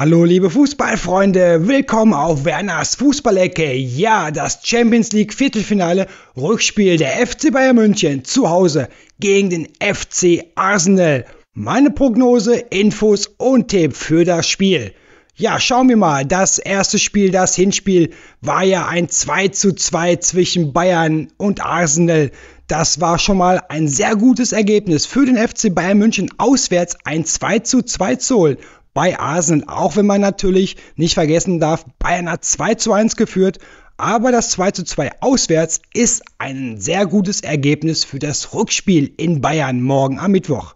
Hallo liebe Fußballfreunde, willkommen auf Werners Fußballecke. Ja, das Champions League Viertelfinale Rückspiel der FC Bayern München zu Hause gegen den FC Arsenal. Meine Prognose, Infos und Tipp für das Spiel. Ja, schauen wir mal. Das erste Spiel, das Hinspiel, war ja ein 2 zu 2 zwischen Bayern und Arsenal. Das war schon mal ein sehr gutes Ergebnis für den FC Bayern München auswärts ein 2 zu 2 zu holen bei Arsenal, auch wenn man natürlich nicht vergessen darf, Bayern hat 2 zu 1 geführt, aber das 2 zu 2 auswärts ist ein sehr gutes Ergebnis für das Rückspiel in Bayern morgen am Mittwoch.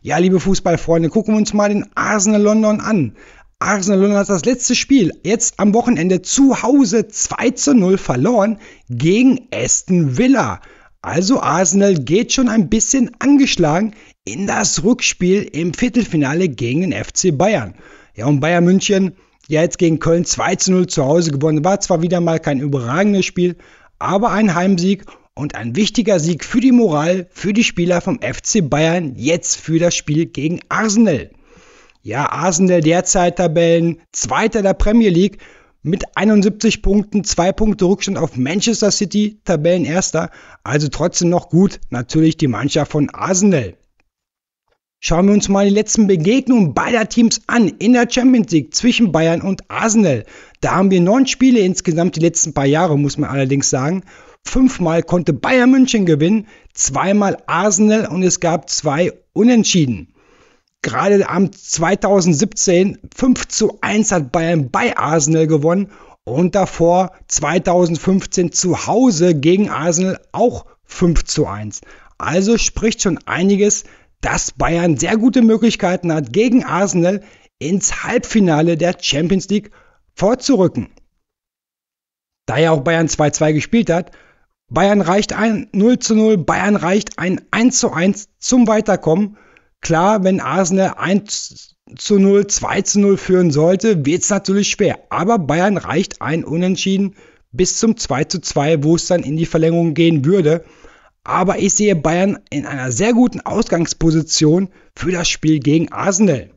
Ja, liebe Fußballfreunde, gucken wir uns mal den Arsenal London an. Arsenal London hat das letzte Spiel jetzt am Wochenende zu Hause 2 zu 0 verloren gegen Aston Villa. Also Arsenal geht schon ein bisschen angeschlagen in das Rückspiel im Viertelfinale gegen den FC Bayern. Ja, und Bayern München, ja jetzt gegen Köln 2 zu 0 zu Hause gewonnen, war zwar wieder mal kein überragendes Spiel, aber ein Heimsieg und ein wichtiger Sieg für die Moral, für die Spieler vom FC Bayern, jetzt für das Spiel gegen Arsenal. Ja, Arsenal derzeit Tabellen, Zweiter der Premier League mit 71 Punkten, zwei Punkte Rückstand auf Manchester City, Tabellenerster, also trotzdem noch gut, natürlich die Mannschaft von Arsenal. Schauen wir uns mal die letzten Begegnungen beider Teams an in der Champions League zwischen Bayern und Arsenal. Da haben wir neun Spiele insgesamt die letzten paar Jahre, muss man allerdings sagen. Fünfmal konnte Bayern München gewinnen, zweimal Arsenal und es gab zwei Unentschieden. Gerade am 2017 5 zu 1 hat Bayern bei Arsenal gewonnen und davor 2015 zu Hause gegen Arsenal auch 5 zu 1. Also spricht schon einiges, dass Bayern sehr gute Möglichkeiten hat, gegen Arsenal ins Halbfinale der Champions League vorzurücken. Da ja auch Bayern 2-2 gespielt hat, Bayern reicht ein 0 zu 0, Bayern reicht ein 1 zu 1 zum Weiterkommen Klar, wenn Arsenal 1 zu 0, 2 zu 0 führen sollte, wird es natürlich schwer. Aber Bayern reicht ein Unentschieden bis zum 2 zu 2, wo es dann in die Verlängerung gehen würde. Aber ich sehe Bayern in einer sehr guten Ausgangsposition für das Spiel gegen Arsenal.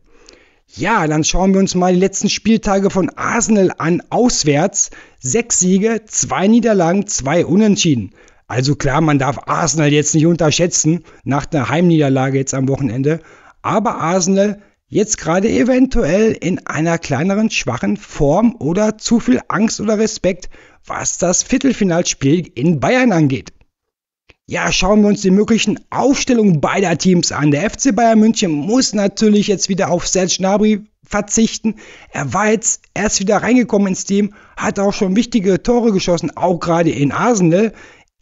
Ja, dann schauen wir uns mal die letzten Spieltage von Arsenal an, auswärts. Sechs Siege, zwei Niederlagen, zwei Unentschieden. Also klar, man darf Arsenal jetzt nicht unterschätzen nach der Heimniederlage jetzt am Wochenende. Aber Arsenal jetzt gerade eventuell in einer kleineren, schwachen Form oder zu viel Angst oder Respekt, was das Viertelfinalspiel in Bayern angeht. Ja, schauen wir uns die möglichen Aufstellungen beider Teams an. Der FC Bayern München muss natürlich jetzt wieder auf Serge Gnabry verzichten. Er war jetzt erst wieder reingekommen ins Team, hat auch schon wichtige Tore geschossen, auch gerade in Arsenal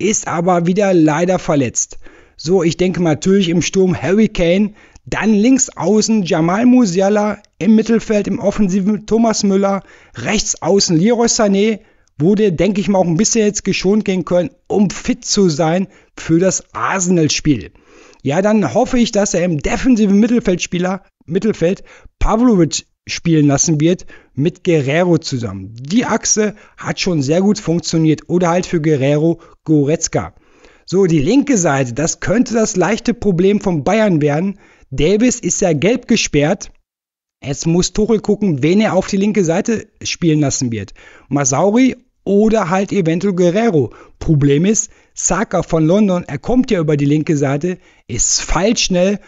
ist aber wieder leider verletzt. So, ich denke natürlich im Sturm Harry Kane, dann links außen Jamal Musiala, im Mittelfeld im Offensiven Thomas Müller, rechts außen Leroy Sané, wurde, denke ich mal, auch ein bisschen jetzt geschont gehen können, um fit zu sein für das Arsenal-Spiel. Ja, dann hoffe ich, dass er im defensiven Mittelfeldspieler, Mittelfeld Pavlovic spielen lassen wird mit Guerrero zusammen. Die Achse hat schon sehr gut funktioniert oder halt für Guerrero Goretzka. So, die linke Seite, das könnte das leichte Problem von Bayern werden. Davis ist ja gelb gesperrt. Es muss Tuchel gucken, wen er auf die linke Seite spielen lassen wird. Masauri oder halt eventuell Guerrero. Problem ist, Saka von London, er kommt ja über die linke Seite, ist falsch schnell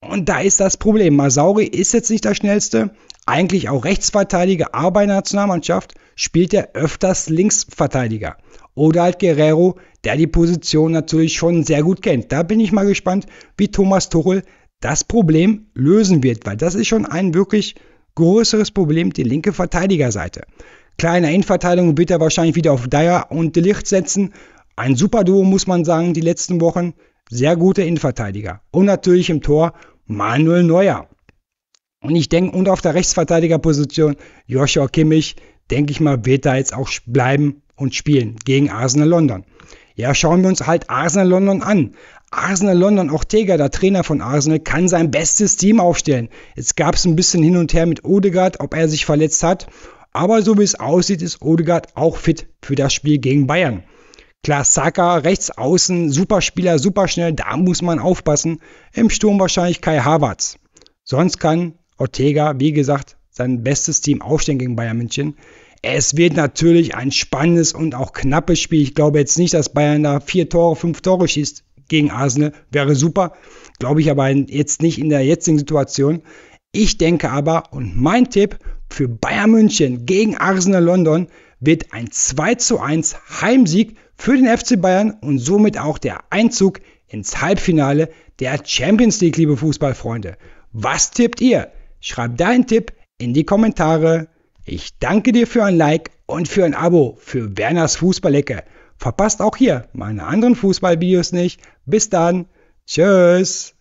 und da ist das Problem. Masauri ist jetzt nicht der schnellste, eigentlich auch Rechtsverteidiger, aber in der Nationalmannschaft spielt er öfters Linksverteidiger. Oder halt Guerrero, der die Position natürlich schon sehr gut kennt. Da bin ich mal gespannt, wie Thomas Tuchel das Problem lösen wird, weil das ist schon ein wirklich größeres Problem, die linke Verteidigerseite. Kleiner Innenverteidigung wird er wahrscheinlich wieder auf Dyer und De Licht setzen. Ein super Duo, muss man sagen, die letzten Wochen. Sehr gute Innenverteidiger. Und natürlich im Tor Manuel Neuer. Und ich denke, und auf der Rechtsverteidigerposition Joshua Kimmich, denke ich mal, wird da jetzt auch bleiben und spielen gegen Arsenal London. Ja, schauen wir uns halt Arsenal London an. Arsenal London, Ortega, der Trainer von Arsenal, kann sein bestes Team aufstellen. Jetzt gab es ein bisschen hin und her mit Odegaard, ob er sich verletzt hat. Aber so wie es aussieht, ist Odegaard auch fit für das Spiel gegen Bayern. Klar, Saka rechts außen, Superspieler, superschnell, da muss man aufpassen. Im Sturm wahrscheinlich Kai Havertz. Sonst kann Ortega, wie gesagt, sein bestes Team aufstellen gegen Bayern München. Es wird natürlich ein spannendes und auch knappes Spiel. Ich glaube jetzt nicht, dass Bayern da vier Tore, fünf Tore schießt gegen Arsenal. Wäre super. Glaube ich aber jetzt nicht in der jetzigen Situation. Ich denke aber, und mein Tipp für Bayern München gegen Arsenal London wird ein 2 zu 1 Heimsieg für den FC Bayern und somit auch der Einzug ins Halbfinale der Champions League, liebe Fußballfreunde. Was tippt ihr? Schreib deinen Tipp in die Kommentare. Ich danke dir für ein Like und für ein Abo für Werners Fußballecke. Verpasst auch hier meine anderen Fußballvideos nicht. Bis dann. Tschüss.